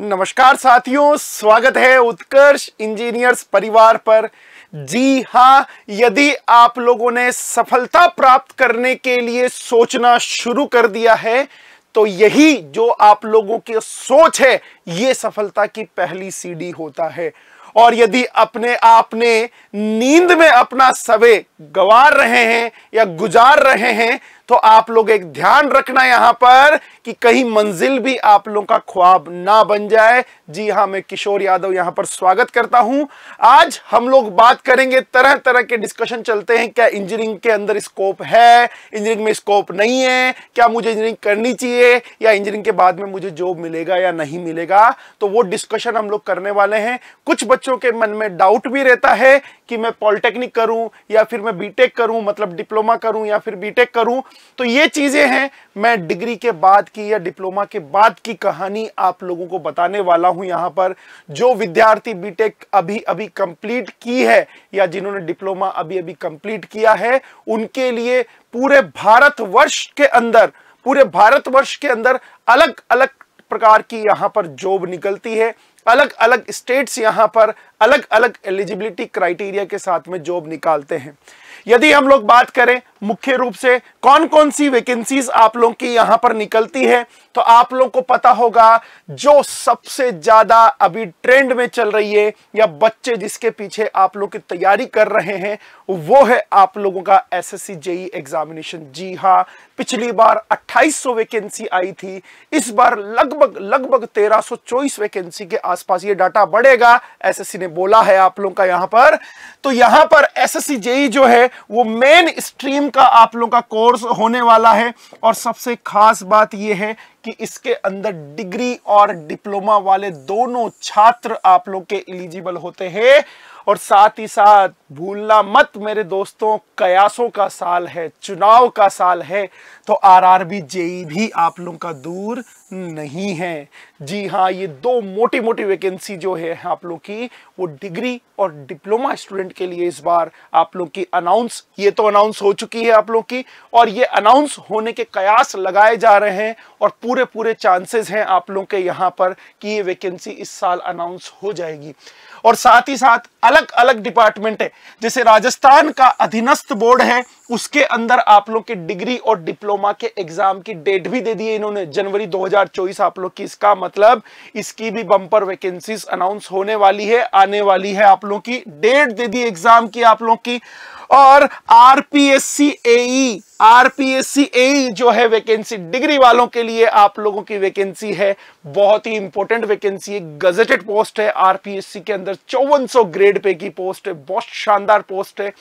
नमस्कार साथियों स्वागत है उत्कर्ष इंजीनियर्स परिवार पर जी हाँ यदि आप लोगों ने सफलता प्राप्त करने के लिए सोचना शुरू कर दिया है तो यही जो आप लोगों की सोच है ये सफलता की पहली सीढ़ी होता है और यदि अपने आपने नींद में अपना सवे गवार रहे हैं या गुजार रहे हैं तो आप लोग एक ध्यान रखना यहां पर कि कहीं मंजिल भी आप लोगों का ख्वाब ना बन जाए जी हां मैं किशोर यादव यहां पर स्वागत करता हूं आज हम लोग बात करेंगे तरह तरह के डिस्कशन चलते हैं क्या इंजीनियरिंग के अंदर स्कोप है इंजीनियरिंग में स्कोप नहीं है क्या मुझे इंजीनियरिंग करनी चाहिए या इंजीनियरिंग के बाद में मुझे जॉब मिलेगा या नहीं मिलेगा तो वो डिस्कशन हम लोग करने वाले हैं कुछ बच्चों के मन में डाउट भी रहता है कि मैं पॉलिटेक्निक करूं या फिर मैं बीटेक करूं मतलब डिप्लोमा करूं या फिर बीटेक करूं तो ये चीज़ें हैं मैं डिग्री के बाद की या डिप्लोमा के बाद की कहानी आप लोगों को बताने वाला हूं यहां पर जो विद्यार्थी बीटेक अभी अभी कंप्लीट की है या जिन्होंने डिप्लोमा अभी अभी कंप्लीट किया है उनके लिए पूरे भारतवर्ष के अंदर पूरे भारतवर्ष के अंदर अलग अलग प्रकार की यहां पर जॉब निकलती है अलग अलग स्टेट्स यहां पर अलग अलग एलिजिबिलिटी क्राइटेरिया के साथ में जॉब निकालते हैं यदि हम लोग बात करें मुख्य रूप से कौन कौन सी वैकेंसीज आप लोगों की यहां पर निकलती है तो आप लोगों को पता होगा जो सबसे ज्यादा अभी ट्रेंड में चल रही है या बच्चे जिसके पीछे आप लोग की तैयारी कर रहे हैं वो है आप लोगों का एसएससी जेई एग्जामिनेशन जी हाँ पिछली बार 2800 वैकेंसी आई थी इस बार लगभग लगभग 1324 वैकेंसी के आसपास ये डाटा बढ़ेगा एसएससी ने बोला है आप लोगों का यहां पर तो यहां पर सी जेई e जो है वो मेन स्ट्रीम का आप लोगों का कोर्स होने वाला है और सबसे खास बात यह है कि इसके अंदर डिग्री और डिप्लोमा वाले दोनों छात्र आप लोग के एलिजिबल होते हैं और साथ ही साथ भूलना मत मेरे दोस्तों कयासों का साल है चुनाव का साल है तो आरआरबी जेई भी आप लोगों का दूर नहीं है जी हाँ ये दो मोटी मोटी वैकेंसी जो है आप लोग की वो डिग्री और डिप्लोमा स्टूडेंट के लिए इस बार आप लोग की अनाउंस ये तो अनाउंस हो चुकी है आप लोग की और ये अनाउंस होने के कयास लगाए जा रहे हैं और पूरे पूरे चांसेस हैं आप लोग के यहाँ पर कि ये वैकेंसी इस साल अनाउंस हो जाएगी और साथ ही साथ अलग अलग डिपार्टमेंट है जैसे राजस्थान का अधीनस्थ बोर्ड है उसके अंदर आप लोग के डिग्री और डिप्लोमा के एग्जाम की डेट भी दे दी है इन्होंने जनवरी 2000 2024 आप लोग की इसका मतलब इसकी भी बंपर वैकेंसीज अनाउंस होने वाली है आने वाली है आप लोगों की डेट दे दी एग्जाम की आप लोगों की और आरपीएससी एई आरपीएससी एई जो है वैकेंसी डिग्री वालों के लिए आप लोगों की वैकेंसी है बहुत ही इंपॉर्टेंट वैकेंसी है गजेटेड पोस्ट है आरपीएससी के अंदर चौवन ग्रेड पे की पोस्ट है बहुत शानदार पोस्ट है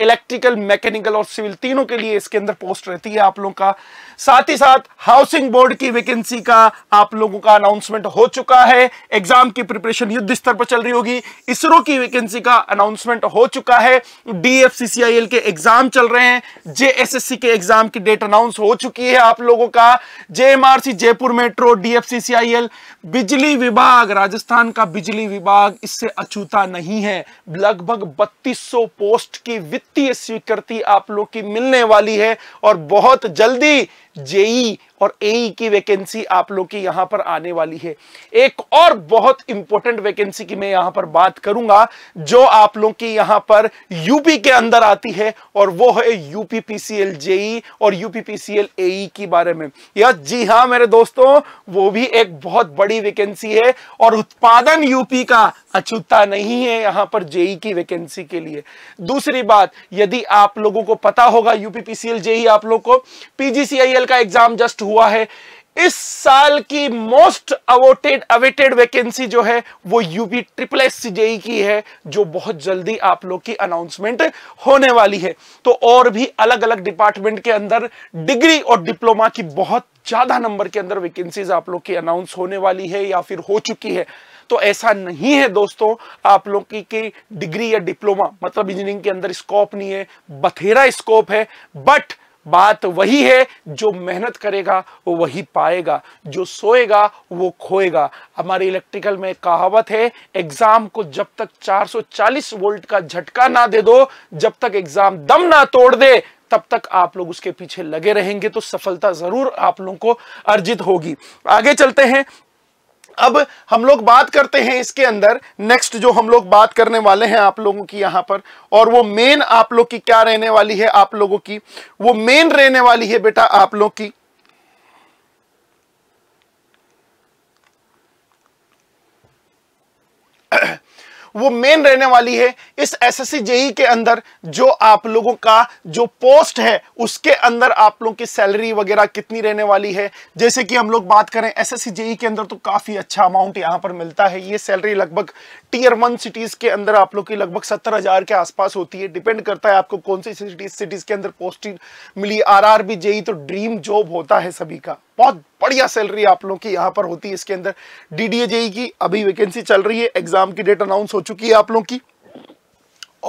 इलेक्ट्रिकल मैकेनिकल और सिविल तीनों के लिए इसके अंदर पोस्ट रहती है आप लोगों का साथ ही साथ हाउसिंग बोर्ड की वैकेंसी का आप लोगों का अनाउंसमेंट हो चुका है एग्जाम की प्रिपरेशन युद्ध स्तर पर चल रही होगी इसरो की वैकेंसी का अनाउंसमेंट हो चुका है डीएफसीसीआईएल के एग्जाम चल रहे हैं जेएसएससी के एग्जाम की डेट अनाउंस हो चुकी है आप लोगों का जेएमआरसी जयपुर मेट्रो डीएफसीसीआईएल बिजली विभाग राजस्थान का बिजली विभाग इससे अछूता नहीं है लगभग बत्तीस पोस्ट की वित्तीय स्वीकृति आप लोग की मिलने वाली है और बहुत जल्दी जेई और एई की वैकेंसी आप लोग की यहां पर आने वाली है एक और बहुत इंपॉर्टेंट वैकेंसी की मैं यहां पर बात करूंगा जो आप लोग की यहां पर यूपी के अंदर आती है और वो है पीसीएल जेई और यूपीपीसीएल एई के बारे में या जी हां मेरे दोस्तों वो भी एक बहुत बड़ी वैकेंसी है और उत्पादन यूपी का अचूता नहीं है यहां पर जेई की वैकेंसी के लिए दूसरी बात यदि आप लोगों को पता होगा यूपीपीसीएल जेई आप लोग को पीजीसीआईएल बीपीएल का एग्जाम जस्ट हुआ है इस साल की मोस्ट अवोटेड अवेटेड वैकेंसी जो है वो यूपी ट्रिपल एस सीजेई की है जो बहुत जल्दी आप लोग की अनाउंसमेंट होने वाली है तो और भी अलग अलग डिपार्टमेंट के अंदर डिग्री और डिप्लोमा की बहुत ज्यादा नंबर के अंदर वैकेंसीज आप लोग की अनाउंस होने वाली है या फिर हो चुकी है तो ऐसा नहीं है दोस्तों आप लोग की, की डिग्री या डिप्लोमा मतलब इंजीनियरिंग के अंदर स्कोप नहीं है बथेरा स्कोप है बट बात वही है जो मेहनत करेगा वो वही पाएगा जो सोएगा वो खोएगा हमारे इलेक्ट्रिकल में कहावत है एग्जाम को जब तक 440 वोल्ट का झटका ना दे दो जब तक एग्जाम दम ना तोड़ दे तब तक आप लोग उसके पीछे लगे रहेंगे तो सफलता जरूर आप लोगों को अर्जित होगी आगे चलते हैं अब हम लोग बात करते हैं इसके अंदर नेक्स्ट जो हम लोग बात करने वाले हैं आप लोगों की यहां पर और वो मेन आप लोग की क्या रहने वाली है आप लोगों की वो मेन रहने वाली है बेटा आप लोग की वो मेन रहने वाली है इस एसएससी जेई e के अंदर जो आप लोगों का जो पोस्ट है उसके अंदर आप लोगों की सैलरी वगैरह कितनी रहने वाली है जैसे कि हम लोग बात करें एसएससी जेई e के अंदर तो काफ़ी अच्छा अमाउंट यहां पर मिलता है ये सैलरी लगभग टीयर वन सिटीज़ के अंदर आप लोग की लगभग सत्तर हज़ार के आसपास होती है डिपेंड करता है आपको कौन सी सिटीज़ सिटीज़ के अंदर पोस्टिंग मिली आर आर जेई तो ड्रीम जॉब होता है सभी का बहुत बढ़िया सैलरी आप लोगों की यहाँ पर होती है इसके अंदर डीडीएजेई e की अभी वैकेंसी चल रही है एग्जाम की डेट अनाउंस हो चुकी है आप लोगों की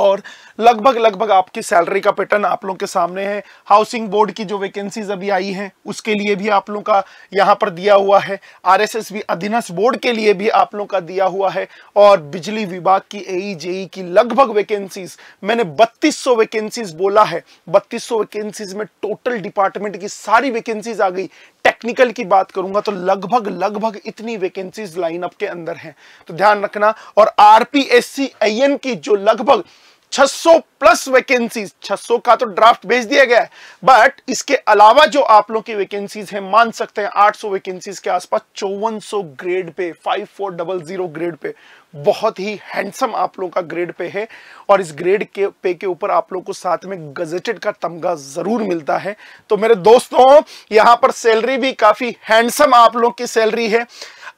और लगभग लगभग आपकी सैलरी का पैटर्न आप लोगों के सामने है हाउसिंग बोर्ड की जो वैकेंसीज अभी आई हैं उसके लिए भी आप लोगों का यहाँ पर दिया हुआ है आरएसएस भी अधीनस्थ बोर्ड के लिए भी आप लोगों का दिया हुआ है और बिजली विभाग की एई जेई e e की लगभग वैकेंसीज मैंने 3200 वैकेंसीज बोला है 3200 वैकेंसीज में टोटल डिपार्टमेंट की सारी वैकेंसीज आ गई टेक्निकल की बात करूंगा तो लगभग लगभग इतनी वैकेंसीज लाइनअप के अंदर हैं तो ध्यान रखना और आरपीएससी आईएन की जो लगभग 600 प्लस वैकेंसीज 600 का तो ड्राफ्ट भेज दिया गया है बट इसके अलावा जो आप लोग की वैकेंसीज हैं मान सकते हैं 800 वैकेंसीज के आसपास चौवन grade pay five grade pay बहुत ही हैंडसम आप लोगों का ग्रेड पे है और इस ग्रेड के पे के ऊपर आप लोगों को साथ में गजेटेड का तमगा जरूर मिलता है तो मेरे दोस्तों यहां पर सैलरी भी काफी हैंडसम आप लोगों की सैलरी है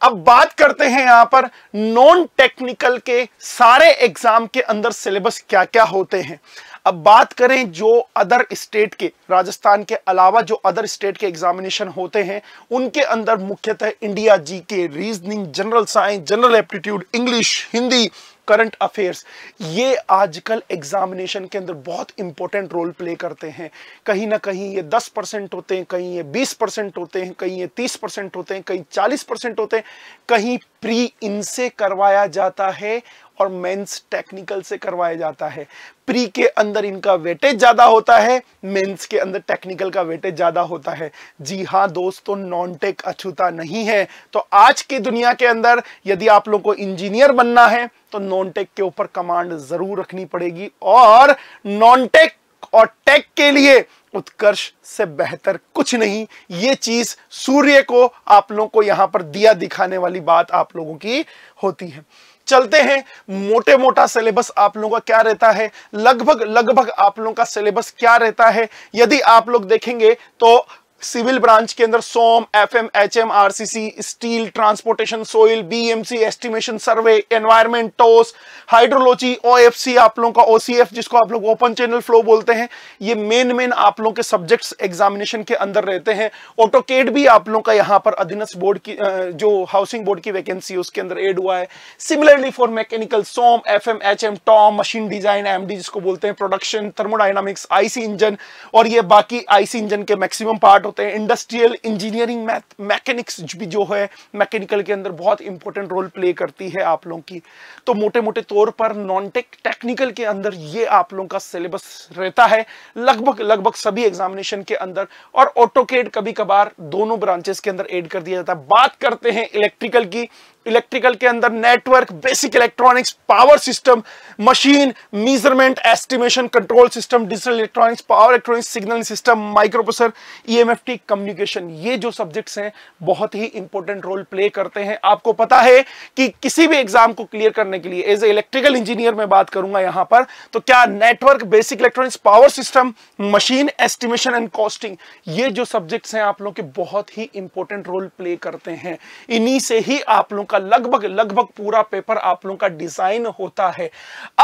अब बात करते हैं यहां पर नॉन टेक्निकल के सारे एग्जाम के अंदर सिलेबस क्या क्या होते हैं अब बात करें जो अदर स्टेट के राजस्थान के अलावा जो अदर स्टेट के एग्जामिनेशन होते हैं उनके अंदर मुख्यतः India GK reasoning general science general aptitude English Hindi current affairs ये आजकल एग्जामिनेशन के अंदर बहुत इंपॉर्टेंट रोल प्ले करते हैं कहीं ना कहीं ये 10 परसेंट होते हैं कहीं ये 20 परसेंट होते हैं कहीं ये 30 परसेंट होते हैं कहीं 40 परसेंट होते हैं कहीं प्री इनसे करवाया जाता है और मेंस टेक्निकल से करवाया जाता है प्री के अंदर इनका वेटेज ज़्यादा होता है मेंस के अंदर टेक्निकल का वेटेज ज़्यादा होता है जी हाँ दोस्तों नॉन टेक अछूता नहीं है तो आज की दुनिया के अंदर यदि आप लोगों को इंजीनियर बनना है तो नॉन टेक के ऊपर कमांड ज़रूर रखनी पड़ेगी और नॉन टेक और टेक के लिए उत्कर्ष से बेहतर कुछ नहीं ये चीज सूर्य को आप लोगों को यहां पर दिया दिखाने वाली बात आप लोगों की होती है चलते हैं मोटे मोटा सिलेबस आप लोगों का क्या रहता है लगभग लगभग आप लोगों का सिलेबस क्या रहता है यदि आप लोग देखेंगे तो सिविल ब्रांच के अंदर SOM F M M H R C C steel transportation soil B M C estimation survey environment TOS hydrology O F C आप लोगों का ओ सी एफ जिसको आप लोग ओपन चैनल फ्लो बोलते हैं ये मेन मेन आप लोगों के सब्जेक्ट्स एग्जामिनेशन के अंदर रहते हैं ऑटोकेट भी आप लोगों का यहाँ पर अधीनस्थ बोर्ड की जो हाउसिंग बोर्ड की वैकेंसी उसके अंदर एड हुआ है similarly for mechanical SOM F M H M TOM machine design M D जिसको बोलते हैं प्रोडक्शन थर्मोडाइनमिक्स आईसी इंजन और ये बाकी आईसी इंजन के मैक्सिमम पार्ट होते हैं इंडस्ट्रियल इंजीनियरिंग मैथ मैकेनिक्स भी जो है मैकेनिकल के अंदर बहुत इंपॉर्टेंट रोल प्ले करती है आप लोगों की तो मोटे मोटे तौर पर नॉन टेक टेक्निकल के अंदर ये आप लोगों का सिलेबस रहता है लगभग लगभग सभी एग्जामिनेशन के अंदर और ऑटोकेड कभी कभार दोनों ब्रांचेस के अंदर एड कर दिया जाता है बात करते हैं इलेक्ट्रिकल की इलेक्ट्रिकल के अंदर network basic electronics power system machine measurement estimation control system digital electronics power electronics signal system microprocessor EMFT communication ये जो सब्जेक्ट्स हैं बहुत ही इंपॉर्टेंट रोल प्ले करते हैं आपको पता है कि किसी भी एग्जाम को क्लियर करने के लिए एज ए इलेक्ट्रिकल इंजीनियर में बात करूंगा यहां पर तो क्या network basic electronics power system machine estimation and costing ये जो सब्जेक्ट्स हैं आप लोग के बहुत ही इंपॉर्टेंट रोल प्ले करते हैं इन्हीं से ही आप लोग का लगभग लगभग पूरा पेपर आप लोगों का डिजाइन होता है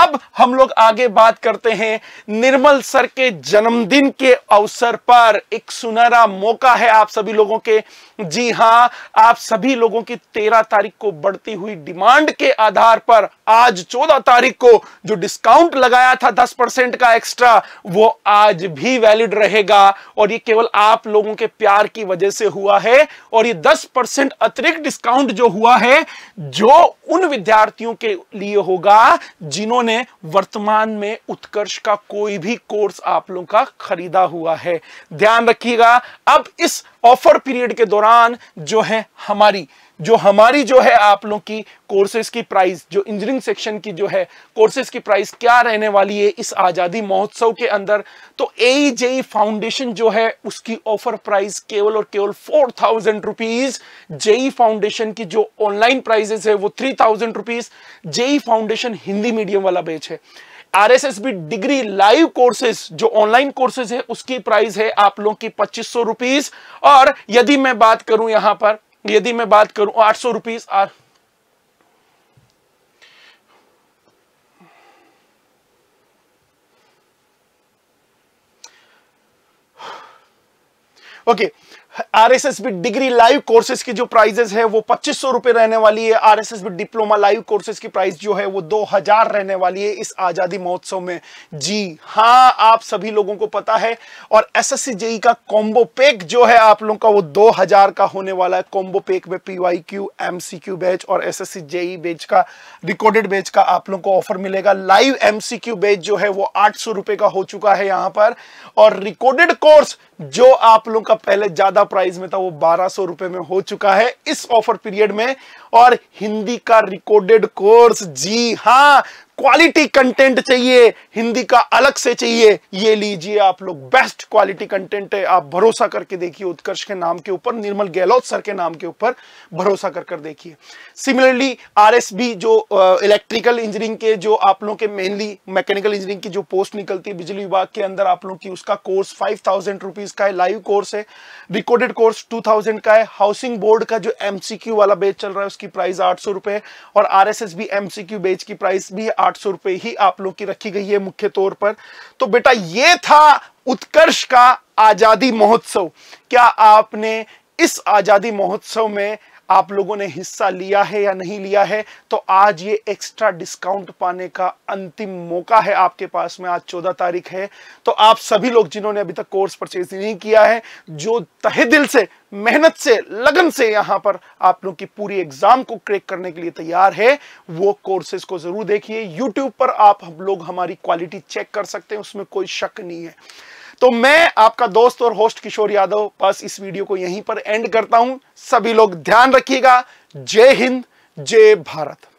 अब हम लोग आगे बात करते हैं निर्मल सर के जन्मदिन के अवसर पर एक सुनहरा मौका है आप सभी लोगों के जी हाँ आप सभी लोगों की तेरह तारीख को बढ़ती हुई डिमांड के आधार पर आज चौदह तारीख को जो डिस्काउंट लगाया था दस परसेंट का एक्स्ट्रा वो आज भी वैलिड रहेगा और ये केवल आप लोगों के प्यार की वजह से हुआ है और ये दस परसेंट अतिरिक्त डिस्काउंट जो हुआ है जो उन विद्यार्थियों के लिए होगा जिन्होंने वर्तमान में उत्कर्ष का कोई भी कोर्स आप लोगों का खरीदा हुआ है ध्यान रखिएगा अब इस ऑफर पीरियड के दौरान जो है हमारी जो हमारी जो है आप लोग की कोर्सेज की प्राइस जो इंजीनियरिंग सेक्शन की जो है कोर्सेज की प्राइस क्या रहने वाली है इस आज़ादी महोत्सव के अंदर तो ए जेई फाउंडेशन जो है उसकी ऑफर प्राइस केवल और केवल four thousand rupees JE foundation की जो ऑनलाइन प्राइजेस है वो three thousand rupees JE foundation Hindi medium वाला बेच है R S degree live courses जो ऑनलाइन कोर्सेज है उसकी प्राइस है आप लोगों की पच्चीस सौ रुपीज और यदि मैं बात करूं यहां पर यदि मैं बात करूं आठ सौ रुपीज आर ओके एस भी डिग्री लाइव कोर्सेज की जो प्राइजेस है वो पच्चीस सौ रुपए रहने वाली है आरएसएस डिप्लोमा लाइव कोर्सेज की प्राइस जो है वो दो हजार रहने वाली है इस आजादी महोत्सव में जी हाँ आप सभी लोगों को पता है और एसएससी जेई e का कॉम्बो पैक जो है आप लोगों का वो दो हजार का होने वाला है कॉम्बो पैक में पीवाई क्यू एमसीक्यू बैच और सी जेई बैच का रिकॉर्डेड बैच का आप लोगों को ऑफर मिलेगा लाइव एमसीक्यू बैच जो है वो आठ सौ रुपए का हो चुका है यहां पर और रिकॉर्डेड कोर्स जो आप लोगों का पहले ज्यादा प्राइस में था वो बारह सौ रुपए में हो चुका है इस ऑफर पीरियड में और हिंदी का रिकॉर्डेड कोर्स जी हाँ क्वालिटी कंटेंट चाहिए हिंदी का अलग से चाहिए ये लीजिए आप लोग बेस्ट क्वालिटी कंटेंट है आप भरोसा करके देखिए उत्कर्ष के नाम के ऊपर निर्मल गहलोत सर के नाम के ऊपर भरोसा कर कर देखिए सिमिलरली आरएसबी जो इलेक्ट्रिकल इंजीनियरिंग के जो आप लोगों के मेनली मैकेनिकल इंजीनियरिंग की जो पोस्ट निकलती है बिजली विभाग के अंदर आप लोग की उसका कोर्स फाइव थाउजेंड रुपीज का है लाइव कोर्स है रिकॉर्डेड कोर्स टू थाउजेंड का है हाउसिंग बोर्ड का जो एमसीक्यू वाला बेच चल रहा है उसकी प्राइस आठ सौ रुपए और R S S B MCQ batch की प्राइस भी आठ सौ रुपए ही आप लोगों की रखी गई है मुख्य तौर पर तो बेटा ये था उत्कर्ष का आजादी महोत्सव क्या आपने इस आजादी महोत्सव में आप लोगों ने हिस्सा लिया है या नहीं लिया है तो आज ये एक्स्ट्रा डिस्काउंट पाने का अंतिम मौका है आपके पास में आज चौदह तारीख है तो आप सभी लोग जिन्होंने अभी तक कोर्स परचेज नहीं किया है जो तहे दिल से मेहनत से लगन से यहां पर आप लोग की पूरी एग्जाम को क्रेक करने के लिए तैयार है वो कोर्सेज को जरूर देखिए यूट्यूब पर आप हम लोग हमारी क्वालिटी चेक कर सकते हैं उसमें कोई शक नहीं है तो मैं आपका दोस्त और होस्ट किशोर यादव बस इस वीडियो को यहीं पर एंड करता हूं सभी लोग ध्यान रखिएगा जय हिंद जय भारत